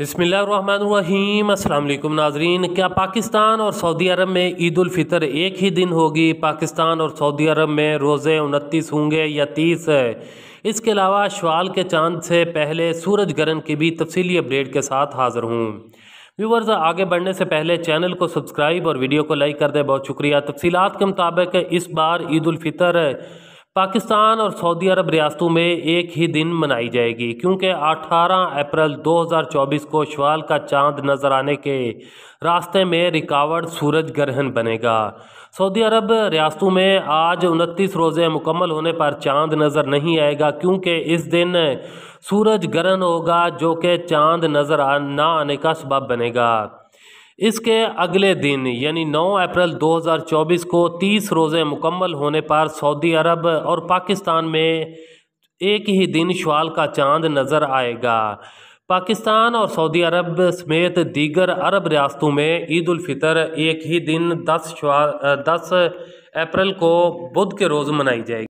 बसमीम अल्लाम नाजरीन क्या पाकिस्तान और सऊदी अरब में ईद फितर एक ही दिन होगी पाकिस्तान और सऊदी अरब में रोज़े उनतीस होंगे या तीस इसके अलावा शवाल के चांद से पहले सूरज ग्रहण की भी तफसीली अपडेट के साथ हाज़िर हूँ व्यूवर्स आगे बढ़ने से पहले चैनल को सब्सक्राइब और वीडियो को लाइक कर दें बहुत शुक्रिया तफसीत के मुताबिक इस बार ईद फितर पाकिस्तान और सऊदी अरब रियासतों में एक ही दिन मनाई जाएगी क्योंकि 18 अप्रैल 2024 को शवाल का चांद नज़र आने के रास्ते में रिकावट सूरज ग्रहण बनेगा सऊदी अरब रियासतों में आज उनतीस रोज़े मुकम्मल होने पर चांद नज़र नहीं आएगा क्योंकि इस दिन सूरज ग्रहण होगा जो कि चांद नज़र ना आने का सबब बनेगा इसके अगले दिन यानी 9 अप्रैल 2024 को 30 रोज़े मुकम्मल होने पर सऊदी अरब और पाकिस्तान में एक ही दिन शवाल का चांद नज़र आएगा पाकिस्तान और सऊदी अरब समेत दीगर अरब रियासतों में ईद फितर एक ही दिन 10 शवाल 10 अप्रैल को बुध के रोज़ मनाई जाएगी